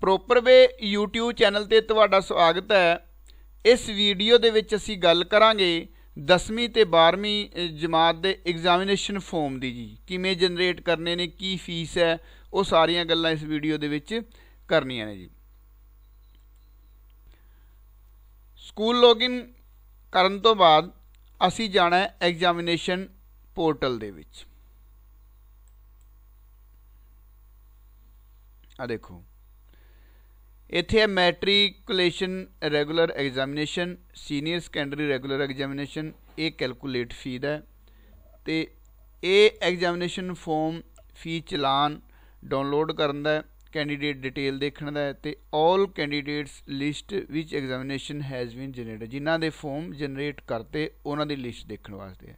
proper way YouTube channel ਤੇ ਤੁਹਾਡਾ ਸਵਾਗਤ ਹੈ ਇਸ ਵੀਡੀਓ ਦੇ ਵਿੱਚ ਅਸੀਂ ਗੱਲ ਕਰਾਂਗੇ 10ਵੀਂ ਤੇ 12ਵੀਂ ਜਮਾਤ ਦੇ ਐਗਜ਼ਾਮੀਨੇਸ਼ਨ ਫਾਰਮ ਦੀ ਜੀ ਕਿਵੇਂ ਜਨਰੇਟ ਕਰਨੇ ਨੇ ਕੀ ਫੀਸ ਹੈ ਉਹ ਸਾਰੀਆਂ ਗੱਲਾਂ ਇਸ ਵੀਡੀਓ ਦੇ ਵਿੱਚ ਕਰਨੀਆਂ ਨੇ ਜੀ ਸਕੂਲ ਲੌਗਇਨ ਕਰਨ ਤੋਂ ਬਾਅਦ ਅਸੀਂ ਜਾਣਾ ਹੈ ਐਗਜ਼ਾਮੀਨੇਸ਼ਨ ਪੋਰਟਲ ਦੇ ਵਿੱਚ ਆ ਦੇਖੋ ਇੱਥੇ ਹੈ matriculation regular examination senior secondary regular examination ਇਹ ਕੈਲਕੂਲੇਟ ਫੀ ਦਾ ਤੇ ਇਹ examination form fee challan download ਕਰਨ ਦਾ ਕੈਂਡੀਡੇਟ ਡਿਟੇਲ ਦੇਖਣ ਦਾ ਤੇ ਆਲ ਕੈਂਡੀਡੇਟਸ ਲਿਸਟ ਵਿਚ ਐਗਜ਼ਾਮੀਨੇਸ਼ਨ ਹੈਜ਼ ਬੀਨ ਜਨਰੇਟਡ ਜਿਨ੍ਹਾਂ ਦੇ ਫਾਰਮ ਜਨਰੇਟ ਕਰਤੇ ਉਹਨਾਂ ਦੀ ਲਿਸਟ ਦੇਖਣ ਵਾਸਤੇ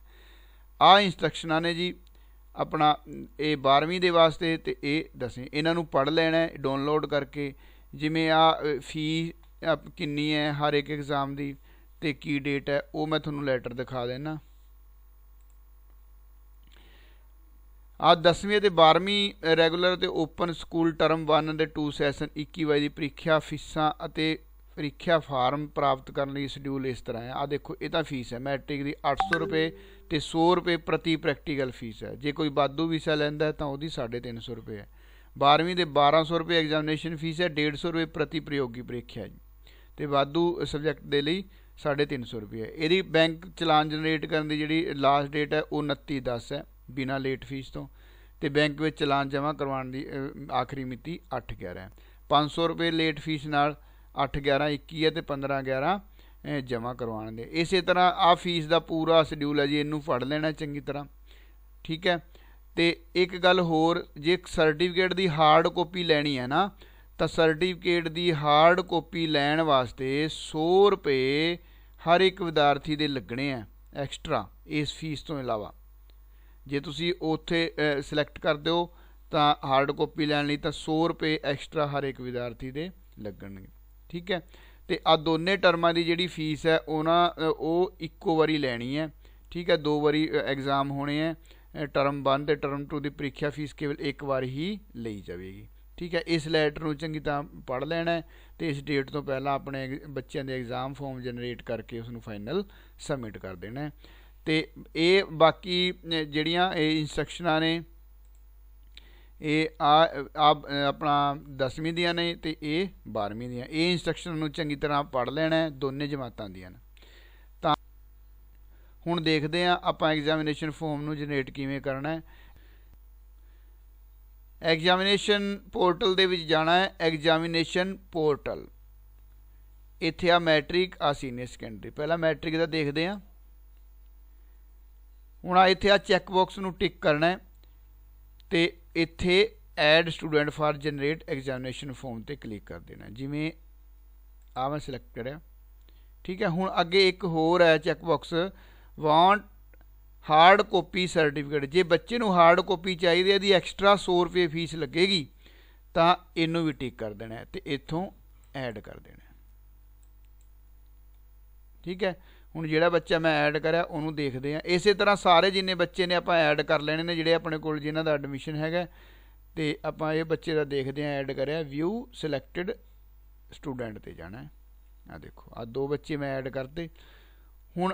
ਆ ਇਨਸਟਰਕਸ਼ਨਾਂ ਨੇ ਜੀ ਆਪਣਾ ਇਹ 12ਵੀਂ ਦੇ ਵਾਸਤੇ ਤੇ ਇਹ ਦੱਸੇ ਇਹਨਾਂ ਨੂੰ ਪੜ੍ਹ ਲੈਣਾ ਡਾਊਨਲੋਡ ਕਰਕੇ ਜਿਵੇਂ ਆ ਫੀ ਕਿੰਨੀ ਹੈ ਹਰ ਇੱਕ ਐਗਜ਼ਾਮ ਦੀ ਤੇ ਕੀ ਡੇਟ ਹੈ ਉਹ ਮੈਂ ਤੁਹਾਨੂੰ ਲੈਟਰ ਦਿਖਾ ਦੇਣਾ ਆ 10ਵੀਂ ਤੇ 12ਵੀਂ ਰੈਗੂਲਰ ਤੇ ਓਪਨ ਸਕੂਲ ਟਰਮ 1 ਦੇ 2 ਸੈਸ਼ਨ 21 ਦੀ ਪ੍ਰੀਖਿਆ ਫੀਸਾਂ ਅਤੇ ਪ੍ਰੀਖਿਆ ਫਾਰਮ ਪ੍ਰਾਪਤ ਕਰਨ ਲਈ ਸ਼ਡਿਊਲ ਇਸ ਤਰ੍ਹਾਂ ਹੈ ਆ ਦੇਖੋ ਇਹ ਤਾਂ ਫੀਸ ਹੈ ਮੈਟ੍ਰਿਕ ਦੀ 800 ਰੁਪਏ ਤੇ 100 ਰੁਪਏ ਪ੍ਰਤੀ ਪ੍ਰੈਕਟੀਕਲ ਫੀਸ ਹੈ ਜੇ ਕੋਈ ਬਾਦੂ ਵੀਸਾ ਲੈਂਦਾ ਤਾਂ ਉਹਦੀ 350 ਰੁਪਏ ਹੈ 12ਵੀਂ ਦੇ 1200 ਰੁਪਏ ਐਗਜ਼ਾਮੀਨੇਸ਼ਨ ਫੀਸ ਹੈ 150 ਰੁਪਏ ਪ੍ਰਤੀ ਪ੍ਰਯੋਗੀ ਪ੍ਰੀਖਿਆ ਜੀ ਤੇ ਵਾਧੂ ਸਬਜੈਕਟ ਦੇ ਲਈ 350 ਰੁਪਏ ਇਹਦੀ ਬੈਂਕ ਚਲਾਨ ਜਨਰੇਟ ਕਰਨ ਦੀ ਜਿਹੜੀ ਲਾਸਟ ਡੇਟ ਹੈ ਉਹ 29/10 ਹੈ ਬਿਨਾ ਲੇਟ ਫੀਸ ਤੋਂ ਤੇ ਬੈਂਕ ਵਿੱਚ ਚਲਾਨ ਜਮ੍ਹਾਂ ਕਰਵਾਉਣ ਦੀ ਆਖਰੀ ਮਿਤੀ 8/11 ਹੈ 500 ਰੁਪਏ ਲੇਟ ਫੀਸ ਨਾਲ 8/11 21 ਹੈ ਤੇ 15/11 ਜਮ੍ਹਾਂ ਕਰਵਾਉਣ ਦੇ ਇਸੇ ਤਰ੍ਹਾਂ ਆ ਫੀਸ ਦਾ ਪੂਰਾ ਸ਼ਡਿਊਲ ਹੈ ਜੀ ਇਹਨੂੰ ਫੜ ਲੈਣਾ ਚੰਗੀ ਤਰ੍ਹਾਂ ਠੀਕ ਹੈ ਤੇ ਇੱਕ ਗੱਲ ਹੋਰ ਜੇ ਸਰਟੀਫਿਕੇਟ ਦੀ ਹਾਰਡ ਕਾਪੀ ਲੈਣੀ ਹੈ ਨਾ ਤਾਂ ਸਰਟੀਫਿਕੇਟ ਦੀ ਹਾਰਡ ਕਾਪੀ ਲੈਣ ਵਾਸਤੇ 100 ਰੁਪਏ ਹਰ ਇੱਕ ਵਿਦਿਆਰਥੀ ਦੇ ਲੱਗਣੇ ਆ ਐਕਸਟਰਾ ਇਸ ਫੀਸ ਤੋਂ ਇਲਾਵਾ ਜੇ ਤੁਸੀਂ ਉੱਥੇ ਸਿਲੈਕਟ ਕਰਦੇ ਹੋ ਤਾਂ ਹਾਰਡ ਕਾਪੀ ਲੈਣ ਲਈ ਤਾਂ 100 ਰੁਪਏ ਐਕਸਟਰਾ ਹਰ ਇੱਕ ਵਿਦਿਆਰਥੀ ਦੇ ਲੱਗਣਗੇ ਠੀਕ ਹੈ ਤੇ ਆ ਦੋਨੇ ਟਰਮਾਂ ਦੀ ਜਿਹੜੀ ਫੀਸ ਹੈ ਉਹਨਾਂ ਉਹ ਇੱਕੋ ਵਾਰੀ ਲੈਣੀ ਹੈ ਠੀਕ ਹੈ ਦੋ ਵਾਰੀ ਐਗਜ਼ਾਮ ਹੋਣੇ ਆ ਟਰਮ 1 ਤੇ ਟਰਮ 2 ਦੀ ਪ੍ਰੀਖਿਆ ਫੀਸ ਕੇਵਲ ਇੱਕ ਵਾਰ ਹੀ ਲਈ ਜਾਵੇਗੀ ਠੀਕ ਹੈ ਇਸ ਲੈਟਰ ਨੂੰ ਚੰਗੀ ਤਰ੍ਹਾਂ ਪੜ੍ਹ ਲੈਣਾ ਹੈ ਤੇ ਇਸ ਡੇਟ ਤੋਂ ਪਹਿਲਾਂ ਆਪਣੇ ਬੱਚਿਆਂ ਦੇ ਐਗਜ਼ਾਮ ਫਾਰਮ ਜਨਰੇਟ ਕਰਕੇ ਉਸ ਨੂੰ ਫਾਈਨਲ ਸਬਮਿਟ ਕਰ ਦੇਣਾ ਹੈ ਤੇ ਇਹ ਬਾਕੀ ਜਿਹੜੀਆਂ ਇਹ ਇਨਸਟਰਕਸ਼ਨਾਂ ਨੇ ਇਹ ਆ ਆਪਣਾ 10ਵੀਂ ਦੀਆਂ ਨੇ ਤੇ ਇਹ 12ਵੀਂ ਦੀਆਂ ਇਹ ਇਨਸਟਰਕਸ਼ਨ ਨੂੰ ਚੰਗੀ ਤਰ੍ਹਾਂ ਪੜ੍ਹ ਲੈਣਾ ਹੈ ਦੋਨੇ ਜਮਾਤਾਂ ਦੀਆਂ ਨੇ ਹੁਣ ਦੇਖਦੇ ਆ ਆਪਾਂ ਐਗਜ਼ਾਮੀਨੇਸ਼ਨ ਫਾਰਮ ਨੂੰ ਜਨਰੇਟ ਕਿਵੇਂ ਕਰਨਾ ਹੈ ਐਗਜ਼ਾਮੀਨੇਸ਼ਨ ਪੋਰਟਲ ਦੇ ਵਿੱਚ ਜਾਣਾ ਹੈ ਐਗਜ਼ਾਮੀਨੇਸ਼ਨ ਪੋਰਟਲ ਇੱਥੇ ਆ ਮੈਟ੍ਰਿਕ ਆ ਸੀਨੀਅਰ ਸੈਕੰਡਰੀ ਪਹਿਲਾਂ ਮੈਟ੍ਰਿਕ ਦਾ ਦੇਖਦੇ ਆ ਹੁਣ ਆ ਇੱਥੇ ਆ ਚੈੱਕ ਬਾਕਸ ਨੂੰ ਟਿਕ ਕਰਨਾ ਹੈ ਤੇ ਇੱਥੇ add student for generate examination form ਤੇ ਕਲਿੱਕ ਕਰ ਦੇਣਾ ਜਿਵੇਂ ਆ ਸਿਲੈਕਟ ਕਰਿਆ ਠੀਕ ਹੈ ਹੁਣ ਅੱਗੇ ਇੱਕ ਹੋਰ ਹੈ check box want hard copy certificate ਜੇ ਬੱਚੇ ਨੂੰ ਹਾਰਡ ਕਾਪੀ ਚਾਹੀਦੀ ਹੈ ਦੀ ਐਕਸਟਰਾ 100 ਰੁਪਏ ਫੀਸ ਲੱਗੇਗੀ ਤਾਂ ਇਹਨੂੰ ਵੀ ਟਿਕ ਕਰ ਦੇਣਾ ਤੇ ਇੱਥੋਂ ਐਡ ਕਰ ਦੇਣਾ ਠੀਕ ਹੈ ਹੁਣ ਜਿਹੜਾ ਬੱਚਾ ਮੈਂ ਐਡ ਕਰਿਆ ਉਹਨੂੰ ਦੇਖਦੇ ਆ ਇਸੇ ਤਰ੍ਹਾਂ ਸਾਰੇ ਜਿੰਨੇ ਬੱਚੇ ਨੇ ਆਪਾਂ ਐਡ ਕਰ ਲੈਣੇ ਨੇ ਜਿਹੜੇ ਆਪਣੇ ਕੋਲ ਜਿਨ੍ਹਾਂ ਦਾ ਐਡਮਿਸ਼ਨ ਹੈਗਾ ਤੇ ਆਪਾਂ ਇਹ ਬੱਚੇ ਦਾ ਦੇਖਦੇ ਆ ਐਡ ਕਰਿਆ ਵਿਊ ਸਿਲੈਕਟਡ ਸਟੂਡੈਂਟ ਤੇ ਜਾਣਾ ਆ ਦੇਖੋ ਆ ਦੋ ਬੱਚੇ ਮੈਂ ਐਡ ਕਰਤੇ ਹੁਣ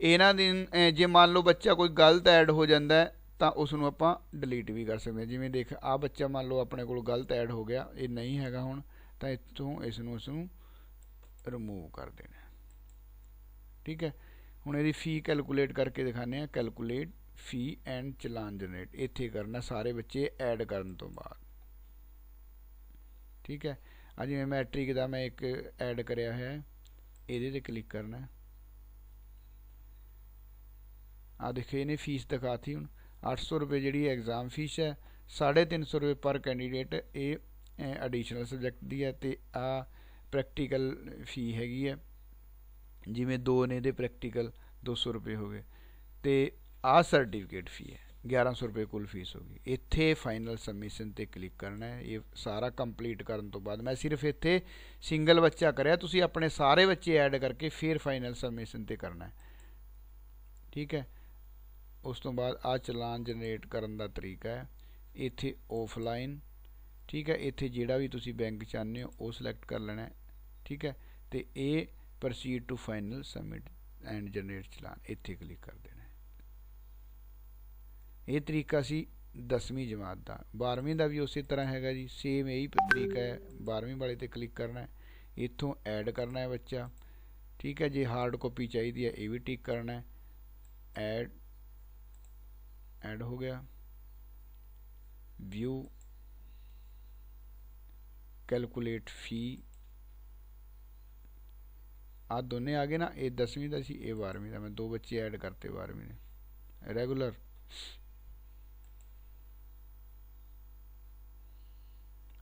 ਇਹਨਾਂ ਦਿਨ ਜੇ ਮੰਨ ਲਓ ਬੱਚਾ ਕੋਈ ਗਲਤ ਐਡ ਹੋ ਜਾਂਦਾ ਤਾਂ ਉਸ ਨੂੰ ਆਪਾਂ ਡਿਲੀਟ ਵੀ ਕਰ ਸਕਦੇ ਹਾਂ ਜਿਵੇਂ ਦੇਖ ਆ ਬੱਚਾ ਮੰਨ ਲਓ ਆਪਣੇ ਕੋਲ ਗਲਤ ਐਡ ਹੋ ਗਿਆ ਇਹ ਨਹੀਂ ਹੈਗਾ ਹੁਣ ਤਾਂ ਇੱਥੋਂ ਇਸ ਨੂੰ ਉਸ ਨੂੰ ਰਿਮੂਵ ਕਰ ਦੇਣਾ ਠੀਕ ਹੈ ਹੁਣ ਇਹਦੀ ਫੀ ਕੈਲਕੂਲੇਟ ਕਰਕੇ ਦਿਖਾਣੇ ਆ calculate fee and challan generate ਇੱਥੇ ਕਰਨਾ ਸਾਰੇ ਬੱਚੇ ਐਡ ਕਰਨ ਤੋਂ ਬਾਅਦ ਠੀਕ ਹੈ ਅੱਜ ਮੈਂ ਮੈਟ੍ਰਿਕ ਦਾ ਮੈਂ ਇੱਕ ਐਡ ਕਰਿਆ ਹੋਇਆ ਇਹਦੇ ਤੇ ਕਲਿੱਕ ਕਰਨਾ ਆ ਦੇਖੇ ਇਹਨੇ ਫੀਸ ਦਿਖਾਤੀ ਹੁਣ 800 ਰੁਪਏ ਜਿਹੜੀ ਐਗਜ਼ਾਮ ਫੀਸ ਹੈ 350 ਰੁਪਏ ਪਰ ਕੈਂਡੀਡੇਟ ਇਹ ਐਡੀਸ਼ਨਲ ਸਬਜੈਕਟ ਦੀ ਹੈ ਤੇ ਆ ਪ੍ਰੈਕਟੀਕਲ ਫੀ ਹੈਗੀ ਹੈ ਜਿਵੇਂ ਦੋ ਨੇ ਦੇ ਪ੍ਰੈਕਟੀਕਲ 200 ਰੁਪਏ ਹੋ ਗਏ ਤੇ ਆ ਸਰਟੀਫਿਕੇਟ ਫੀ ਹੈ 1100 ਰੁਪਏ ਕੁੱਲ ਫੀਸ ਹੋਗੀ ਇੱਥੇ ਫਾਈਨਲ ਸਬਮਿਸ਼ਨ ਤੇ ਕਲਿੱਕ ਕਰਨਾ ਹੈ ਇਹ ਸਾਰਾ ਕੰਪਲੀਟ ਕਰਨ ਤੋਂ ਬਾਅਦ ਮੈਂ ਸਿਰਫ ਇੱਥੇ ਸਿੰਗਲ ਬੱਚਾ ਕਰਿਆ ਤੁਸੀਂ ਆਪਣੇ ਸਾਰੇ ਬੱਚੇ ਐਡ ਕਰਕੇ ਫਿਰ ਫਾਈਨਲ ਸਬਮਿਸ਼ਨ ਤੇ ਕਰਨਾ ਹੈ ਠੀਕ ਹੈ ਉਸ ਤੋਂ ਬਾਅਦ ਆ ਚਲਾਨ ਜਨਰੇਟ ਕਰਨ ਦਾ ਤਰੀਕਾ ਹੈ ਇੱਥੇ ਆਫਲਾਈਨ ਠੀਕ ਹੈ ਇੱਥੇ ਜਿਹੜਾ ਵੀ ਤੁਸੀਂ ਬੈਂਕ ਚਾਹੁੰਦੇ ਹੋ ਉਹ ਸਿਲੈਕਟ ਕਰ ਲੈਣਾ ਠੀਕ ਹੈ ਤੇ ਇਹ proceed to final submit and generate challan ਇੱਥੇ ਕਲਿੱਕ ਕਰ ਦੇਣਾ ਇਹ ਤਰੀਕਾ ਸੀ 10ਵੀਂ ਜਮਾਤ ਦਾ 12ਵੀਂ ਦਾ ਵੀ ਉਸੇ ਤਰ੍ਹਾਂ ਹੈਗਾ ਜੀ ਸੇਮ ਇਹੀ ਤਰੀਕਾ ਹੈ 12ਵੀਂ ਵਾਲੇ ਤੇ ਕਲਿੱਕ ਕਰਨਾ ਹੈ ਇੱਥੋਂ ਐਡ ਕਰਨਾ ਹੈ ਬੱਚਾ ਠੀਕ ਹੈ ਜੇ ਹਾਰਡ ਕਾਪੀ ਚਾਹੀਦੀ ਹੈ ਇਹ ਵੀ ਟਿਕ ਕਰਨਾ ਹੈ ਐਡ ऐड हो गया व्यू कैलकुलेट फी आ दोनों आ गए ना ए दसवीं का सी ए बारहवीं का मैं दो बच्चे ऐड करते बारहवीं ने रेगुलर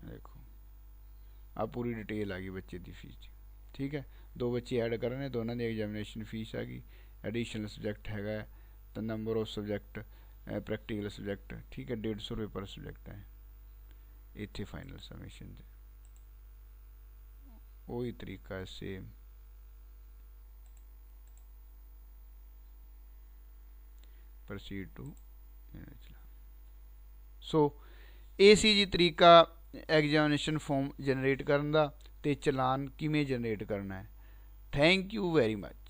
देखो आ पूरी डिटेल आ गई बच्चे की फीस ठीक है दो बच्चे ऐड करने दोनों की एग्जामिनेशन फीस आ गई एडिशनल सब्जेक्ट हैगा तो number of subject practical subject ठीक है डेढ़ सौ रुपये पर सब्जेक्ट है इतने फाइनल सबमिशन से वही तरीका same proceed to so A C G तरीका एग्जामिनेशन फॉर्म जनरेट करने का चलान किमें जनरेट करना है थैंक यू वेरी मच